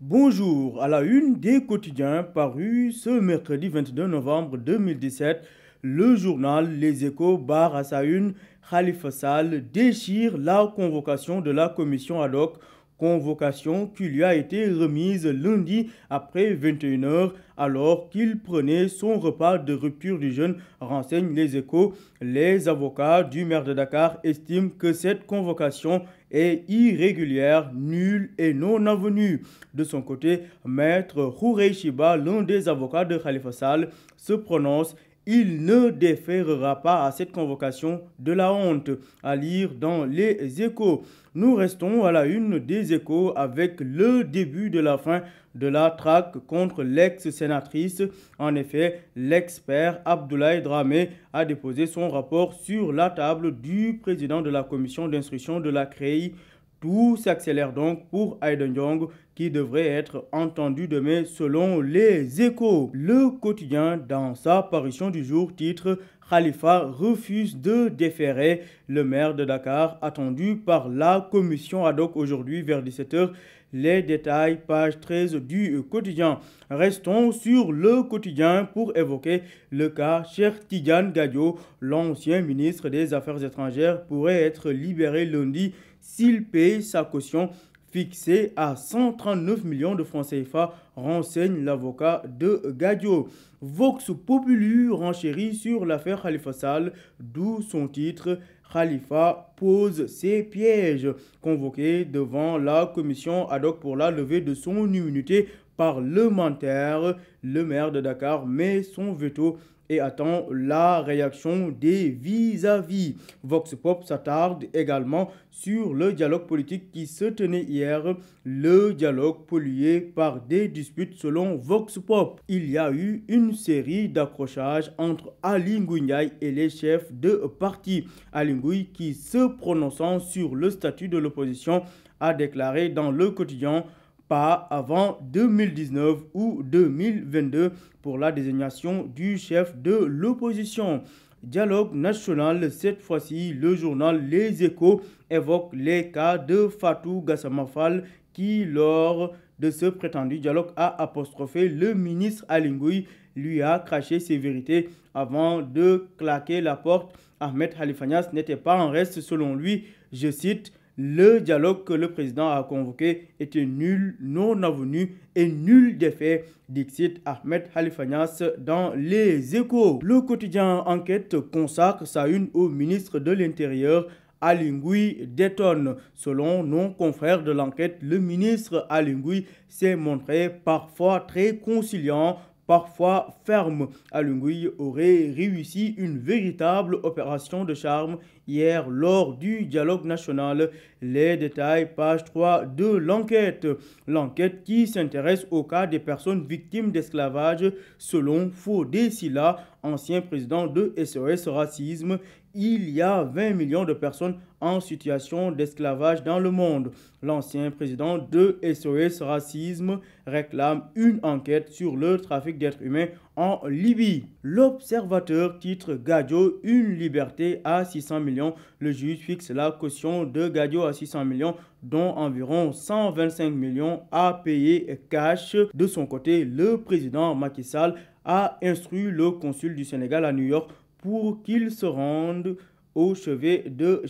Bonjour, à la une des quotidiens paru ce mercredi 22 novembre 2017, le journal Les Échos barre à sa Khalifa Sall déchire la convocation de la commission ad hoc convocation qui lui a été remise lundi après 21h alors qu'il prenait son repas de rupture du jeûne, renseignent les échos. Les avocats du maire de Dakar estiment que cette convocation est irrégulière, nulle et non avenue. De son côté, maître Hurei Shiba, l'un des avocats de Khalifa Sall, se prononce il ne déférera pas à cette convocation de la honte, à lire dans les échos. Nous restons à la une des échos avec le début de la fin de la traque contre l'ex-sénatrice. En effet, l'expert Abdoulaye Dramé a déposé son rapport sur la table du président de la commission d'instruction de la CREI tout s'accélère donc pour Aiden Jong qui devrait être entendu demain selon les échos. Le quotidien, dans sa parution du jour, titre Khalifa refuse de déférer le maire de Dakar attendu par la commission ad hoc aujourd'hui vers 17h. Les détails, page 13 du quotidien. Restons sur le quotidien pour évoquer le cas Cher Tidiane Gadio, l'ancien ministre des Affaires étrangères, pourrait être libéré lundi s'il paye sa caution fixée à 139 millions de francs CFA, renseigne l'avocat de Gadio. Vox Populi renchérit sur l'affaire Khalifa Sall, d'où son titre Khalifa pose ses pièges. Convoqué devant la commission ad hoc pour la levée de son immunité, parlementaire. Le maire de Dakar met son veto et attend la réaction des vis-à-vis. Vox Pop s'attarde également sur le dialogue politique qui se tenait hier, le dialogue pollué par des disputes selon Vox Pop. Il y a eu une série d'accrochages entre Ali et les chefs de parti. Ali qui se prononçant sur le statut de l'opposition a déclaré dans le quotidien pas avant 2019 ou 2022 pour la désignation du chef de l'opposition. Dialogue national, cette fois-ci, le journal Les Échos évoque les cas de Fatou Gassamafal qui, lors de ce prétendu dialogue, a apostrophé le ministre Alingui, lui a craché ses vérités avant de claquer la porte. Ahmed Halifanias n'était pas en reste selon lui. Je cite le dialogue que le président a convoqué était nul, non avenu et nul d'effet, dit Ahmed Halifanias dans Les Échos. Le quotidien Enquête consacre sa une au ministre de l'Intérieur Alingui détonne. Selon nos confrères de l'enquête, le ministre Alingui s'est montré parfois très conciliant parfois ferme. Alungui aurait réussi une véritable opération de charme hier lors du dialogue national. Les détails, page 3 de l'enquête. L'enquête qui s'intéresse au cas des personnes victimes d'esclavage selon Faudé Silla, ancien président de SOS Racisme, il y a 20 millions de personnes en situation d'esclavage dans le monde. L'ancien président de SOS Racisme réclame une enquête sur le trafic d'êtres humains en Libye. L'observateur titre Gadio une liberté à 600 millions. Le juge fixe la caution de Gadio à 600 millions, dont environ 125 millions à payer cash. De son côté, le président Macky Sall a instruit le consul du Sénégal à New York pour qu'il se rende au chevet de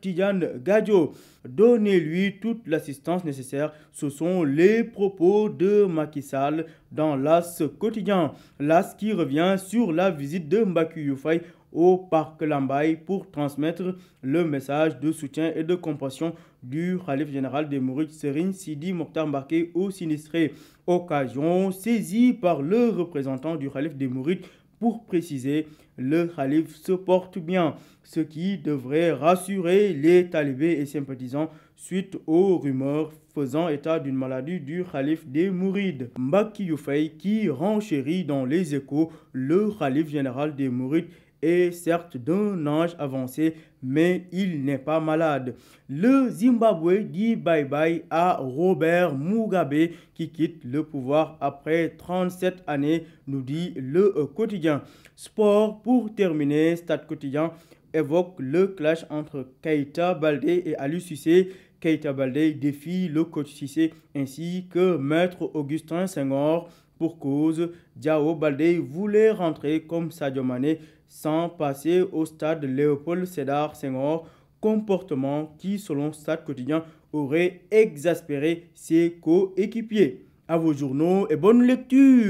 tijan Gadjo. Donnez-lui toute l'assistance nécessaire. Ce sont les propos de Makissal dans l'AS quotidien. L'AS qui revient sur la visite de Mbaku Youfai au parc Lambaye pour transmettre le message de soutien et de compassion du Khalif général des Mourides Serine Sidi Mokhtar Mbaké au sinistré. Occasion saisie par le représentant du Khalif des Mourides pour préciser, le Khalif se porte bien, ce qui devrait rassurer les talibés et sympathisants suite aux rumeurs faisant état d'une maladie du Khalif des Mourides. Mbaki Youfei, qui renchérit dans les échos, le khalif général des Mourides est certes d'un âge avancé, mais il n'est pas malade. Le Zimbabwe dit bye-bye à Robert Mugabe qui quitte le pouvoir après 37 années, nous dit le quotidien. Sport pour terminer, Stade quotidien évoque le clash entre Keita Balde et Ali Sissé. Keita Balde défie le coach Sissé ainsi que Maître Augustin Senghor pour cause, Diao Baldei voulait rentrer comme Sadio Mané sans passer au stade Léopold Sédar Senghor, comportement qui, selon Stade Quotidien, aurait exaspéré ses coéquipiers. À vos journaux et bonne lecture